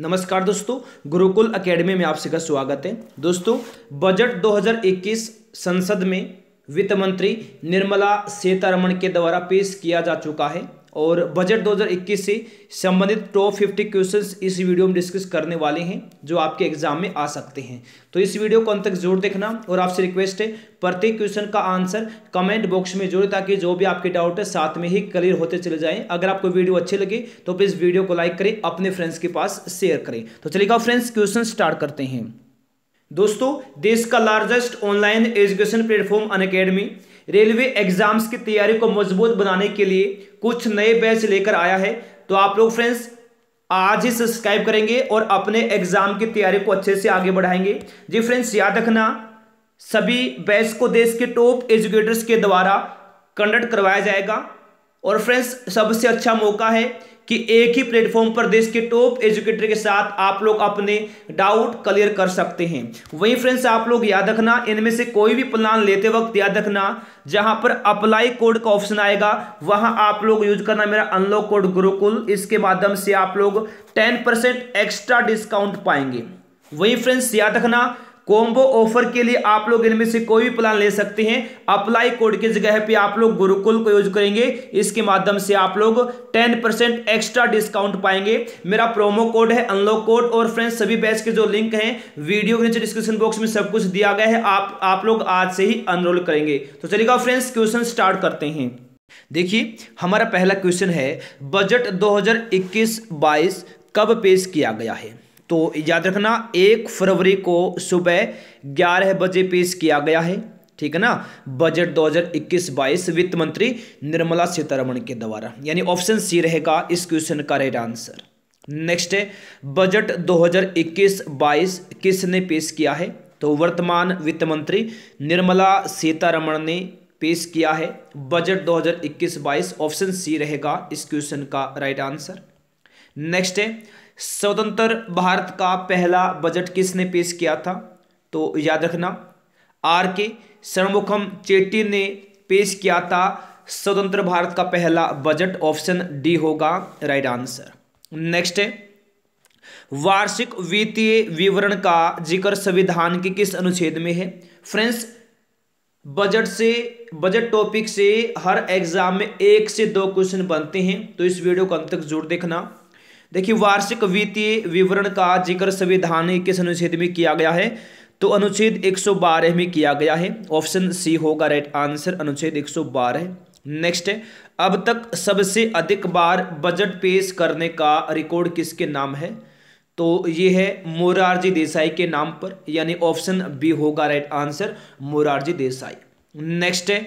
नमस्कार दोस्तों गुरुकुल एकेडमी में आप सभी स्वागत है दोस्तों बजट 2021 संसद में वित्त मंत्री निर्मला सीतारमण के द्वारा पेश किया जा चुका है और बजट 2021 से संबंधित टॉप 50 क्वेश्चंस इस वीडियो में डिस्कस करने वाले हैं जो आपके एग्जाम में आ सकते हैं तो इस वीडियो को अंत तक जरूर देखना और आपसे रिक्वेस्ट है प्रत्येक क्वेश्चन का आंसर कमेंट बॉक्स में जोड़े ताकि जो भी आपके डाउट है साथ में ही क्लियर होते चले जाएं अगर आपको वीडियो अच्छी लगे तो प्लीज़ वीडियो को लाइक करें अपने फ्रेंड्स के पास शेयर करें तो चलेगा फ्रेंड्स क्वेश्चन स्टार्ट करते हैं दोस्तों देश का largest online education platform Unacademy railway exams की तैयारी को मजबूत बनाने के लिए कुछ नए बैच लेकर आया है तो आप लोग फ्रेंड्स आज ही सब्सक्राइब करेंगे और अपने एग्जाम की तैयारी को अच्छे से आगे बढ़ाएंगे जी फ्रेंड्स याद रखना सभी बैच को देश के टॉप एजुकेटर्स के द्वारा कंडक्ट करवाया जाएगा और फ्रेंड्स सबसे अच्छा मौका है कि एक ही प्लेटफॉर्म पर देश के टॉप एजुकेटर के साथ आप लोग अपने डाउट क्लियर कर सकते हैं वहीं फ्रेंड्स आप लोग याद रखना इनमें से कोई भी प्लान लेते वक्त याद रखना जहां पर अप्लाई कोड का ऑप्शन आएगा वहां आप लोग यूज करना मेरा अनलॉक कोड गुरुकुल इसके माध्यम से आप लोग टेन परसेंट एक्स्ट्रा डिस्काउंट पाएंगे वहीं फ्रेंड्स याद रखना कोम्बो ऑफर के लिए आप लोग इनमें से कोई भी प्लान ले सकते हैं अप्लाई कोड की जगह पे आप लोग गुरुकुल को यूज करेंगे इसके माध्यम से आप लोग 10 परसेंट एक्स्ट्रा डिस्काउंट पाएंगे मेरा प्रोमो कोड है अनलॉक कोड और फ्रेंड्स सभी बैच के जो लिंक हैं वीडियो के नीचे डिस्क्रिप्शन बॉक्स में सब कुछ दिया गया है आप आप लोग आज से ही अनरोल करेंगे तो चलिएगा फ्रेंड्स क्वेश्चन स्टार्ट करते हैं देखिए हमारा पहला क्वेश्चन है बजट दो हजार कब पेश किया गया है तो याद रखना एक फरवरी को सुबह ग्यारह बजे पेश किया गया है ठीक है ना बजट 2021-22 वित्त मंत्री निर्मला सीतारमण के द्वारा यानी ऑप्शन सी रहेगा इस क्वेश्चन का राइट आंसर नेक्स्ट है बजट 2021-22 किसने पेश किया है तो वर्तमान वित्त मंत्री निर्मला सीतारमण ने पेश किया है बजट 2021-22 ऑप्शन सी रहेगा इस क्वेश्चन का राइट आंसर नेक्स्ट है स्वतंत्र भारत का पहला बजट किसने पेश किया था तो याद रखना आर के सर्वमुखम चेट्टी ने पेश किया था स्वतंत्र भारत का पहला बजट ऑप्शन डी होगा राइट आंसर नेक्स्ट है वार्षिक वित्तीय विवरण का जिक्र संविधान के किस अनुच्छेद में है फ्रेंड्स बजट से बजट टॉपिक से हर एग्जाम में एक से दो क्वेश्चन बनते हैं तो इस वीडियो को अंत तक जरूर देखना देखिए वार्षिक वित्तीय विवरण का जिक्र संविधान किस अनुच्छेद में किया गया है तो अनुच्छेद 112 में किया गया है ऑप्शन सी होगा राइट आंसर अनुच्छेद 112 नेक्स्ट है अब तक सबसे अधिक बार बजट पेश करने का रिकॉर्ड किसके नाम है तो ये है मोरारजी देसाई के नाम पर यानी ऑप्शन बी होगा right answer Morarji Desai next है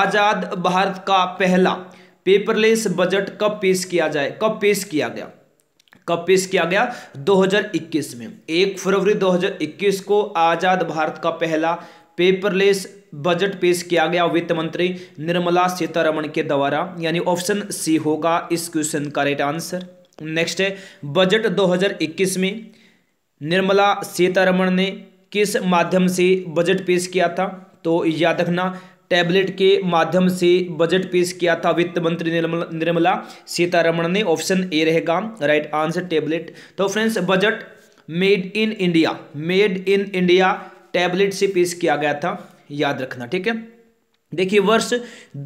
आज़ाद भारत का पहला पेपरलेस बजट कब पेश किया जाए कब पेश किया गया कब पेश किया गया 2021 में एक फरवरी 2021 को आज़ाद भारत का पहला पेपरलेस बजट पेश किया गया वित्त मंत्री निर्मला सीतारमण के द्वारा यानी ऑप्शन सी होगा इस क्वेश्चन का राइट आंसर नेक्स्ट है बजट 2021 में निर्मला सीतारमण ने किस माध्यम से बजट पेश किया था तो याद रखना टैबलेट के माध्यम से बजट पेश किया था वित्त मंत्री निर्मला सीतारमण ने ऑप्शन ए रहेगा राइट आंसर टैबलेट तो friends budget made in India made in India tablet से पेश किया गया था याद रखना ठीक है देखिए वर्ष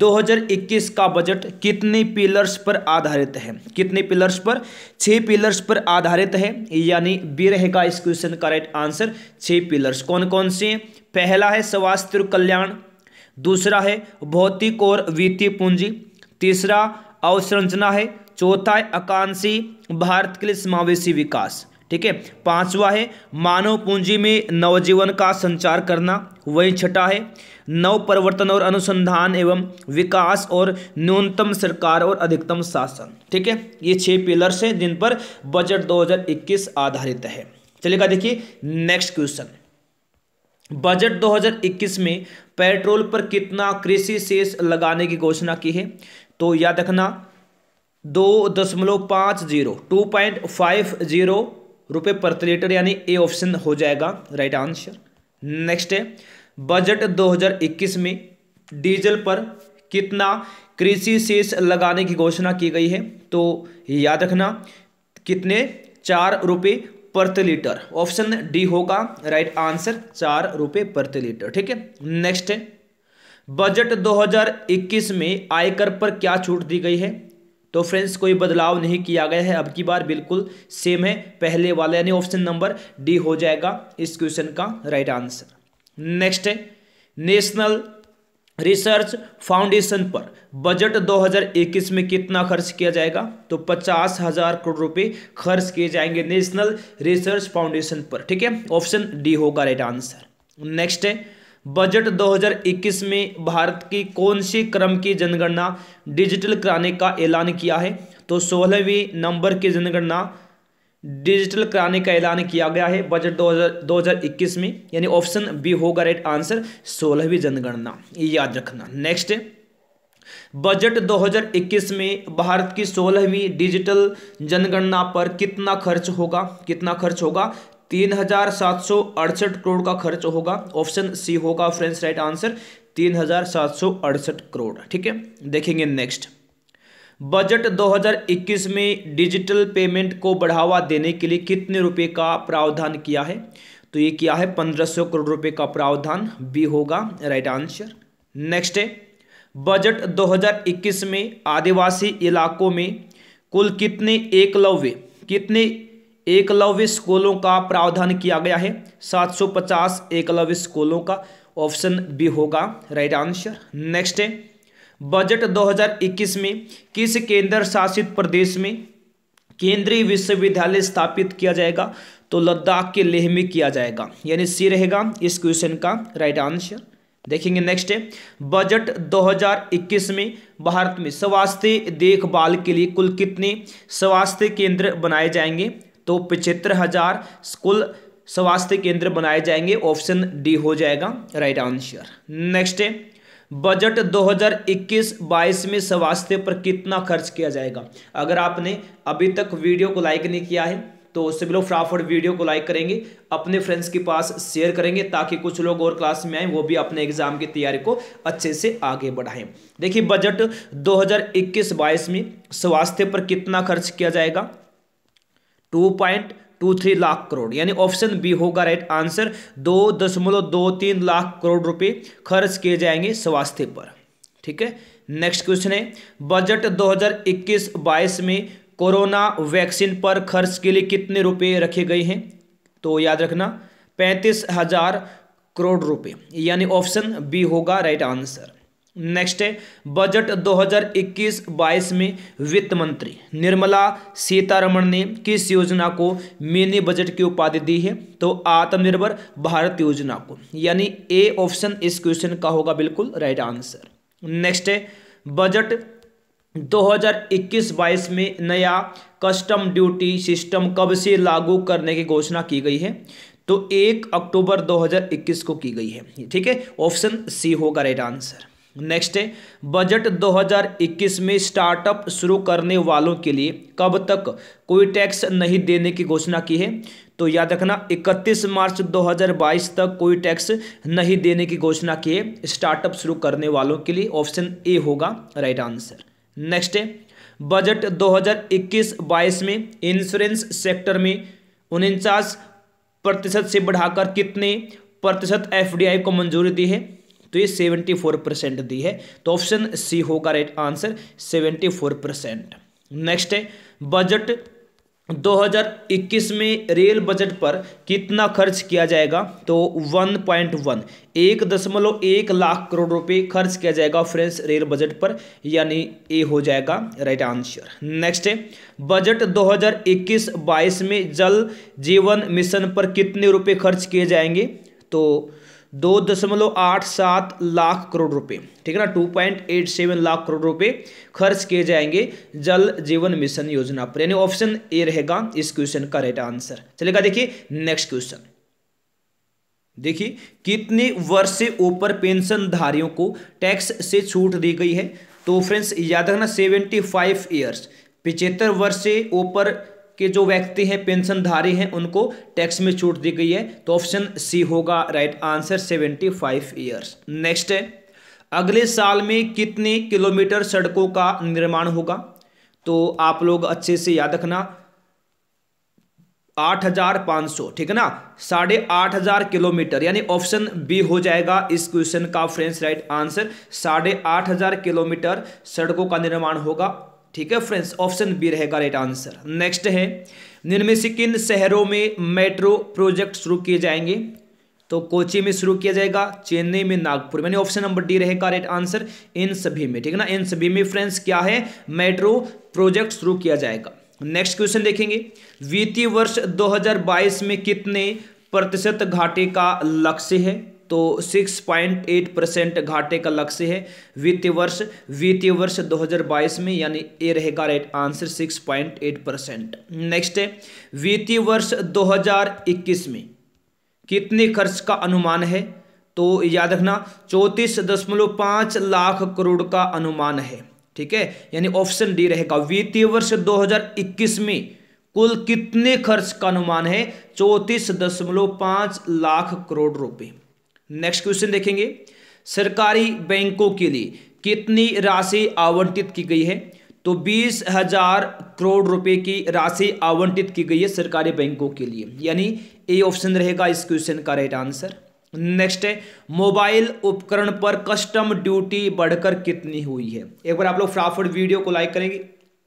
2021 का बजट कितने पिलर्स पर आधारित है कितने पिलर्स पर छह पिलर्स पर आधारित है यानी बी रहेगा इस क्वेश्चन का राइट आंसर छह पिलर्स कौन कौन से पहला है स्वास्थ्य कल्याण दूसरा है भौतिक और वित्तीय पूंजी तीसरा अवसंरचना है चौथा है आकांक्षी भारत के लिए समावेशी विकास ठीक है पांचवा है मानव पूंजी में नवजीवन का संचार करना वही छठा है नव परिवर्तन और अनुसंधान एवं विकास और न्यूनतम सरकार और अधिकतम शासन ठीक है ये छह पिलर्स हैं जिन पर बजट 2021 आधारित है चलेगा देखिए नेक्स्ट क्वेश्चन बजट 2021 में पेट्रोल पर कितना कृषि शेष लगाने की घोषणा की है तो याद रखना दो दशमलव पाँच zero two point five zero रुपये प्रति लीटर यानी ए ऑप्शन हो जाएगा राइट आंसर नेक्स्ट है बजट 2021 में डीजल पर कितना कृषि शेष लगाने की घोषणा की गई है तो याद रखना कितने चार रुपये प्रति लीटर ऑप्शन डी होगा राइट आंसर चार रुपए प्रति लीटर ठीक है नेक्स्ट है बजट 2021 में आयकर पर क्या छूट दी गई है तो फ्रेंड्स कोई बदलाव नहीं किया गया है अब की बार बिल्कुल सेम है पहले वाला यानी ऑप्शन नंबर डी हो जाएगा इस क्वेश्चन का राइट आंसर नेक्स्ट है नेशनल रिसर्च फाउंडेशन पर बजट 2021 में कितना खर्च किया जाएगा तो पचास हजार करोड़ रुपए खर्च किए जाएंगे नेशनल रिसर्च फाउंडेशन पर ठीक है ऑप्शन डी होगा राइट आंसर नेक्स्ट है बजट 2021 में भारत की कौन सी क्रम की जनगणना डिजिटल कराने का ऐलान किया है तो सोलहवीं नंबर की जनगणना डिजिटल कराने का ऐलान किया गया है बजट 2021 में यानी ऑप्शन बी होगा राइट आंसर सोलहवीं जनगणना याद रखना नेक्स्ट बजट 2021 में भारत की सोलहवीं डिजिटल जनगणना पर कितना खर्च होगा कितना खर्च होगा तीन हजार सात सौ अड़सठ करोड़ का खर्च होगा ऑप्शन सी होगा फ्रेंड्स राइट आंसर तीन हजार सात सौ अड़सठ करोड़ ठीक है देखेंगे नेक्स्ट बजट 2021 में डिजिटल पेमेंट को बढ़ावा देने के लिए कितने रुपए का प्रावधान किया है तो ये किया है 1500 करोड़ रुपए का प्रावधान बी होगा राइट आंसर नेक्स्ट है बजट 2021 में आदिवासी इलाकों में कुल कितने एकलव्य कितने एकलव्य स्कूलों का प्रावधान किया गया है 750 एकलव्य स्कूलों का ऑप्शन बी होगा राइट आंसर नेक्स्ट है बजट 2021 में किस केंद्र शासित प्रदेश में केंद्रीय विश्वविद्यालय स्थापित किया जाएगा तो लद्दाख के लेह में किया जाएगा यानी सी रहेगा इस क्वेश्चन का राइट आंसर देखेंगे नेक्स्ट है बजट 2021 में भारत में स्वास्थ्य देखभाल के लिए कुल कितने स्वास्थ्य केंद्र बनाए जाएंगे तो पिछहत्तर हजार कुल स्वास्थ्य केंद्र बनाए जाएंगे ऑप्शन डी हो जाएगा राइट आंसर नेक्स्ट है बजट 2021-22 में स्वास्थ्य पर कितना खर्च किया जाएगा अगर आपने अभी तक वीडियो को लाइक नहीं किया है तो भी लोग फटाफट वीडियो को लाइक करेंगे अपने फ्रेंड्स के पास शेयर करेंगे ताकि कुछ लोग और क्लास में आए वो भी अपने एग्जाम की तैयारी को अच्छे से आगे बढ़ाएं देखिए बजट 2021-22 में स्वास्थ्य पर कितना खर्च किया जाएगा two point two three lakh crore यानी ऑप्शन बी होगा राइट आंसर दो दशमलव दो तीन लाख करोड़ रुपए खर्च किए जाएंगे स्वास्थ्य पर ठीक है नेक्स्ट क्वेश्चन है बजट 2021-22 में कोरोना वैक्सीन पर खर्च के लिए कितने रुपए रखे गए हैं तो याद रखना पैंतीस हजार करोड़ रुपए यानी ऑप्शन बी होगा राइट आंसर नेक्स्ट है बजट 2021-22 में वित्त मंत्री निर्मला सीतारमण ने किस योजना को मिनी बजट की उपाधि दी है तो आत्मनिर्भर भारत योजना को यानी ए ऑप्शन इस क्वेश्चन का होगा बिल्कुल राइट आंसर नेक्स्ट है बजट 2021-22 में नया कस्टम ड्यूटी सिस्टम कब से लागू करने की घोषणा की गई है तो एक अक्टूबर 2021 को की गई है ठीक है ऑप्शन सी होगा राइट आंसर नेक्स्ट है बजट 2021 में स्टार्टअप शुरू करने वालों के लिए कब तक कोई टैक्स नहीं देने की घोषणा की है तो याद रखना 31 मार्च 2022 तक कोई टैक्स नहीं देने की घोषणा की है स्टार्टअप शुरू करने वालों के लिए ऑप्शन ए होगा राइट आंसर नेक्स्ट है बजट 2021-22 में इंश्योरेंस सेक्टर में उनचास प्रतिशत से बढ़ाकर कितने प्रतिशत एफडीआई को मंजूरी दी है तो ये सेवेंटी फोर परसेंट दी है तो ऑप्शन सी होगा right answer seventy four percent next है बजट 2021 में रेल बजट पर कितना खर्च किया जाएगा तो 1.1 पॉइंट वन एक दशमलव एक लाख करोड़ रुपए खर्च किया जाएगा फ्रेंड्स रेल बजट पर यानी ए हो जाएगा राइट आंसर नेक्स्ट है बजट 2021-22 में जल जीवन मिशन पर कितने रुपए खर्च किए जाएंगे तो दो दशमलव आठ सात लाख करोड़ रुपए ठीक है ना two point eight seven lakh crore रुपए खर्च किए जाएंगे जल जीवन मिशन योजना पर यानी ऑप्शन ए रहेगा इस क्वेश्चन का राइट आंसर चलेगा देखिए नेक्स्ट क्वेश्चन देखिए कितने वर्ष से ऊपर पेंशनधारियों को टैक्स से छूट दी गई है तो फ्रेंड्स याद रखना सेवेंटी फाइव ईयर्स पिछहत्तर वर्ष से ऊपर कि जो व्यक्ति हैं पेंशनधारी हैं उनको टैक्स में छूट दी गई है तो ऑप्शन सी होगा right answer seventy five years next है अगले साल में कितने किलोमीटर सड़कों का निर्माण होगा तो आप लोग अच्छे से याद रखना आठ हजार पाँच सौ ठीक है ना साढ़े आठ हजार किलोमीटर यानी ऑप्शन बी हो जाएगा इस क्वेश्चन का फ्रेंड्स राइट आंसर साढ़े आठ हजार किलोमीटर सड़कों का निर्माण होगा ठीक है फ्रेंड्स ऑप्शन बी रहेगा राइट आंसर नेक्स्ट है निम्न से किन शहरों में मेट्रो प्रोजेक्ट शुरू किए जाएंगे तो कोची में शुरू किया जाएगा चेन्नई में नागपुर मैंने ऑप्शन नंबर डी रहेगा राइट आंसर इन सभी में ठीक है ना इन सभी में फ्रेंड्स क्या है मेट्रो प्रोजेक्ट शुरू किया जाएगा नेक्स्ट क्वेश्चन देखेंगे वित्तीय वर्ष 2022 में कितने प्रतिशत घाटे का लक्ष्य है तो 6.8 परसेंट घाटे का लक्ष्य है वित्तीय वर्ष वित्तीय वर्ष 2022 में यानी ए रहेगा राइट आंसर 6.8 परसेंट नेक्स्ट है वित्तीय वर्ष 2021 में कितने खर्च का अनुमान है तो याद रखना चौंतीस दशमलव पांच लाख करोड़ का अनुमान है ठीक है यानी ऑप्शन डी रहेगा वित्तीय वर्ष 2021 में कुल कितने खर्च का अनुमान है चौंतीस दशमलव पांच लाख करोड़ रुपए नेक्स्ट क्वेश्चन देखेंगे सरकारी बैंकों के लिए कितनी राशि आवंटित की गई है तो बीस हजार करोड़ रुपए की राशि आवंटित की गई है सरकारी बैंकों के लिए यानी ए ऑप्शन रहेगा इस क्वेश्चन का राइट आंसर नेक्स्ट है मोबाइल उपकरण पर कस्टम ड्यूटी बढ़कर कितनी हुई है एक बार आप लोग फटाफट वीडियो को लाइक करेंगे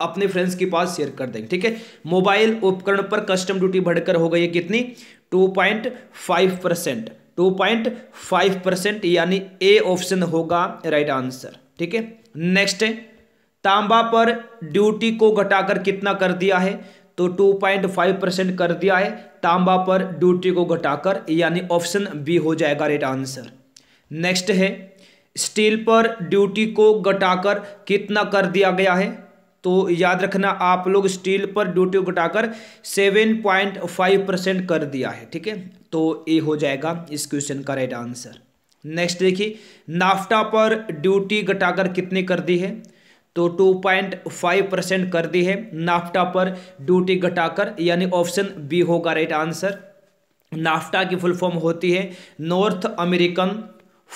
अपने फ्रेंड्स के पास शेयर कर देंगे ठीक है मोबाइल उपकरण पर कस्टम ड्यूटी बढ़कर हो गई है कितनी two point five percent 2.5 point five percent यानी ए ऑप्शन होगा राइट आंसर ठीक है नेक्स्ट है तांबा पर ड्यूटी को घटाकर कितना कर दिया है तो 2.5 परसेंट कर दिया है तांबा पर ड्यूटी को घटाकर यानी ऑप्शन बी हो जाएगा राइट आंसर नेक्स्ट है स्टील पर ड्यूटी को घटाकर कितना कर दिया गया है तो याद रखना आप लोग स्टील पर ड्यूटी को घटाकर सेवन पॉइंट फाइव परसेंट कर दिया है ठीक है तो ए हो जाएगा इस क्वेश्चन का राइट आंसर नेक्स्ट देखिए नाफ्टा पर ड्यूटी घटाकर कितने कर दी है तो टू पॉइंट फाइव परसेंट कर दी है नाफ्टा पर ड्यूटी घटाकर यानी ऑप्शन बी होगा राइट आंसर नाफ्टा की फुल फॉर्म होती है North American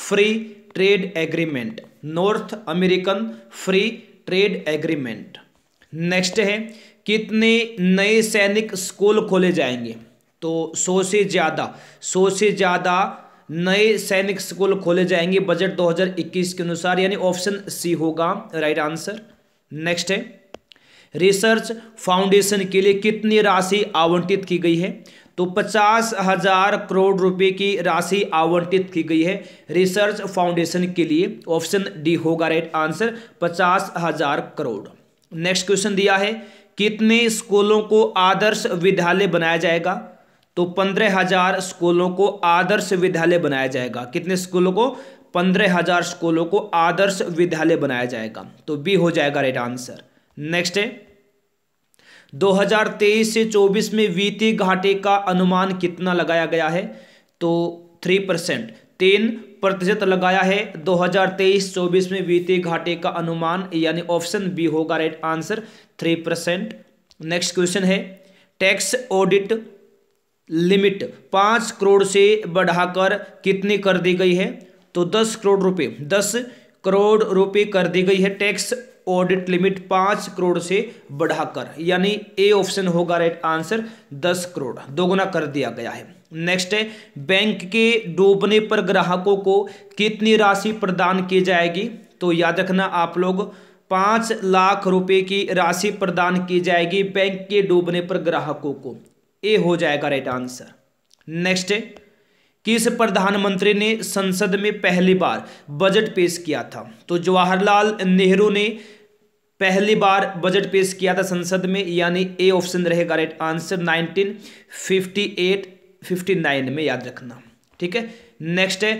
free trade agreement North American free trade agreement next है कितने नए सैनिक स्कूल खोले जाएंगे तो सौ से ज़्यादा सौ से ज़्यादा नए सैनिक स्कूल खोले जाएंगे बजट 2021 के अनुसार यानी ऑप्शन सी होगा राइट आंसर नेक्स्ट है रिसर्च फाउंडेशन के लिए कितनी राशि आवंटित की गई है तो पचास हजार करोड़ रुपए की राशि आवंटित की गई है रिसर्च फाउंडेशन के लिए ऑप्शन डी होगा राइट आंसर पचास हजार करोड़ नेक्स्ट क्वेश्चन दिया है कितने स्कूलों को आदर्श विद्यालय बनाया जाएगा तो पंद्रह हजार स्कूलों को आदर्श विद्यालय बनाया जाएगा कितने स्कूलों को पंद्रह हजार स्कूलों को आदर्श विद्यालय बनाया जाएगा तो बी हो जाएगा राइट आंसर नेक्स्ट है 2023 से 24 में वित्तीय घाटे का अनुमान कितना लगाया गया है तो थ्री परसेंट तीन प्रतिशत लगाया है 2023-24 में वित्तीय घाटे का अनुमान यानी ऑप्शन बी होगा right answer three percent next question है टैक्स ऑडिट लिमिट पाँच करोड़ से बढ़ाकर कितनी कर दी गई है तो दस करोड़ रुपए दस करोड़ रुपए कर दी गई है टैक्स ऑडिट लिमिट पाँच करोड़ से बढ़ाकर यानी ए ऑप्शन होगा राइट आंसर दस करोड़ दोगुना कर दिया गया है नेक्स्ट है बैंक के डूबने पर ग्राहकों को कितनी राशि प्रदान की जाएगी तो याद रखना आप लोग पाँच लाख रुपए की राशि प्रदान की जाएगी बैंक के डूबने पर ग्राहकों को ए हो जाएगा राइट आंसर नेक्स्ट है किस प्रधानमंत्री ने संसद में पहली बार बजट पेश किया था तो जवाहरलाल नेहरू ने पहली बार बजट पेश किया था संसद में यानी ए ऑप्शन रहेगा राइट आंसर 1958 59 में याद रखना ठीक है नेक्स्ट है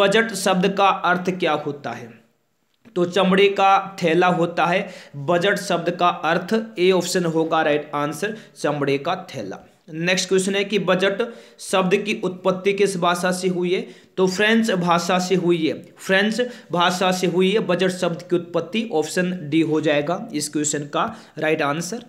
बजट शब्द का अर्थ क्या होता है तो चमड़े का थैला होता है बजट शब्द का अर्थ ए ऑप्शन होगा राइट आंसर चमड़े का थैला नेक्स्ट क्वेश्चन है कि बजट शब्द की उत्पत्ति किस भाषा से हुई है तो फ्रेंच भाषा से हुई है फ्रेंच भाषा से हुई है बजट शब्द की उत्पत्ति ऑप्शन डी हो जाएगा इस क्वेश्चन का राइट आंसर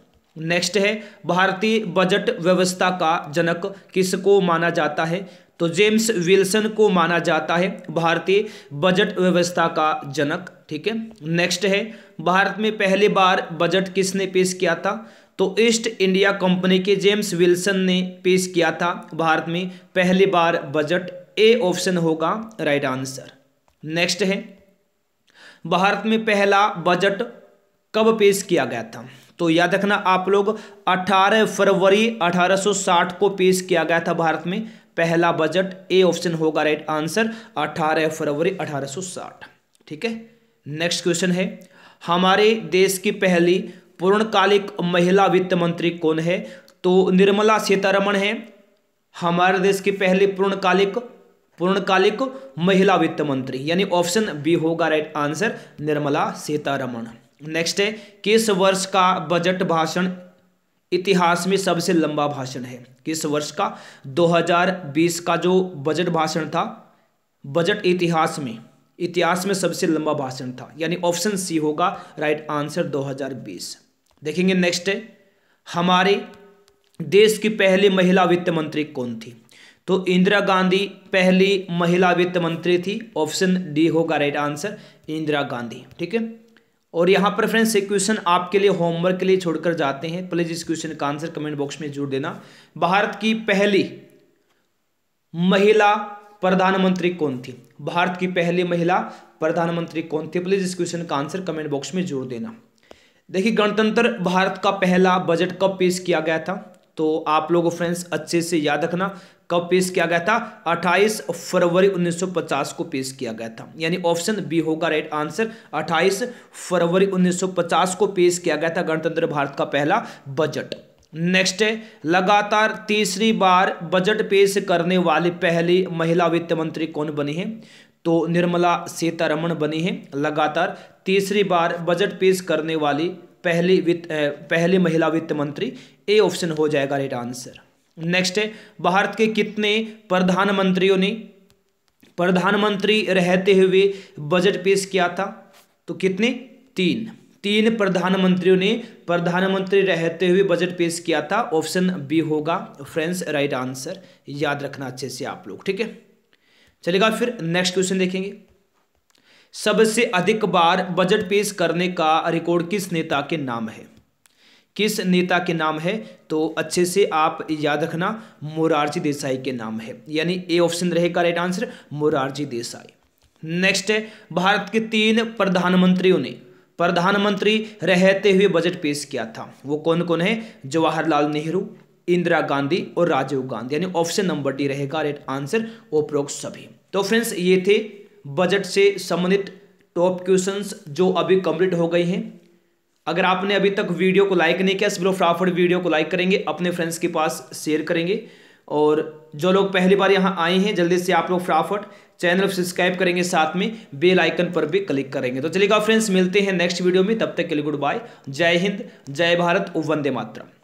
नेक्स्ट है भारतीय बजट व्यवस्था का जनक किसको माना जाता है तो जेम्स विल्सन को माना जाता है भारतीय बजट व्यवस्था का जनक ठीक है नेक्स्ट है भारत में पहली बार बजट किसने पेश किया था तो ईस्ट इंडिया कंपनी के जेम्स विल्सन ने पेश किया था भारत में पहली बार बजट ए ऑप्शन होगा राइट आंसर नेक्स्ट है भारत में पहला बजट कब पेश किया गया था तो याद रखना आप लोग 18 फरवरी 1860 को पेश किया गया था भारत में पहला बजट ए ऑप्शन होगा राइट आंसर 18 फरवरी 1860 ठीक है नेक्स्ट क्वेश्चन है हमारे देश की पहली पूर्णकालिक महिला वित्त मंत्री कौन है तो निर्मला सीतारमण है हमारे देश की पहली पूर्णकालिक पूर्णकालिक महिला वित्त मंत्री यानी ऑप्शन बी होगा right answer Nirmala Sitharaman next है किस वर्ष का बजट भाषण इतिहास में सबसे लंबा भाषण है किस वर्ष का 2020 का जो बजट भाषण था बजट इतिहास में इतिहास में सबसे लंबा भाषण था यानी ऑप्शन सी होगा राइट आंसर 2020 देखेंगे नेक्स्ट है हमारे देश की पहली महिला वित्त मंत्री कौन थी तो इंदिरा गांधी पहली महिला वित्त मंत्री थी ऑप्शन डी होगा राइट आंसर इंदिरा गांधी ठीक है और यहाँ पर फ्रेंड्स एक क्वेश्चन आपके लिए होमवर्क के लिए छोड़कर जाते हैं प्लीज इस क्वेश्चन का आंसर कमेंट बॉक्स में जोड़ देना भारत की पहली महिला प्रधानमंत्री कौन थी भारत की पहली महिला प्रधानमंत्री कौन थी प्लीज इस क्वेश्चन का आंसर कमेंट बॉक्स में जोड़ देना देखिए गणतंत्र भारत का पहला बजट कब पेश किया गया था तो आप लोगों फ्रेंड्स अच्छे से याद रखना कब पेश किया गया था 28 फरवरी 1950 को पेश किया गया था यानी ऑप्शन बी होगा राइट आंसर 28 फरवरी 1950 को पेश किया गया था गणतंत्र भारत का पहला बजट नेक्स्ट है लगातार तीसरी बार बजट पेश करने वाली पहली महिला वित्त मंत्री कौन बनी है तो निर्मला सीतारमण बनी हैं लगातार तीसरी बार बजट पेश करने वाली पहली वित्त पहली महिला वित्त मंत्री ए ऑप्शन हो जाएगा राइट आंसर नेक्स्ट है भारत के कितने प्रधानमंत्रियों ने प्रधानमंत्री रहते हुए बजट पेश किया था तो कितने तीन तीन प्रधानमंत्रियों ने प्रधानमंत्री रहते हुए बजट पेश किया था ऑप्शन बी होगा फ्रेंड्स राइट आंसर याद रखना अच्छे से आप लोग ठीक है चलेगा फिर नेक्स्ट क्वेश्चन देखेंगे सबसे अधिक बार बजट पेश करने का रिकॉर्ड किस नेता के नाम है किस नेता के नाम है तो अच्छे से आप याद रखना मोरारजी देसाई के नाम है यानी ए ऑप्शन रहेगा right answer Morarji Desai next है भारत के तीन प्रधानमंत्रियों ने प्रधानमंत्री रहते हुए बजट पेश किया था वो कौन कौन है जवाहरलाल नेहरू इंदिरा गांधी और राजीव गांधी यानी ऑप्शन नंबर डी रहेगा राइट आंसर उपरोक्त सभी तो फ्रेंड्स ये थे बजट से संबंधित टॉप क्वेश्चंस जो अभी कंप्लीट हो गए हैं अगर आपने अभी तक वीडियो को लाइक नहीं किया इस फटाफट वीडियो को लाइक करेंगे अपने फ्रेंड्स के पास शेयर करेंगे और जो लोग पहली बार यहाँ आए हैं जल्दी से आप लोग फ्राफट चैनल सब्सक्राइब करेंगे साथ में बेल आइकन पर भी क्लिक करेंगे तो चलिएगा फ्रेंड्स मिलते हैं नेक्स्ट वीडियो में तब तक के लिए गुड बाय जय हिंद जय भारत वंदे मातरम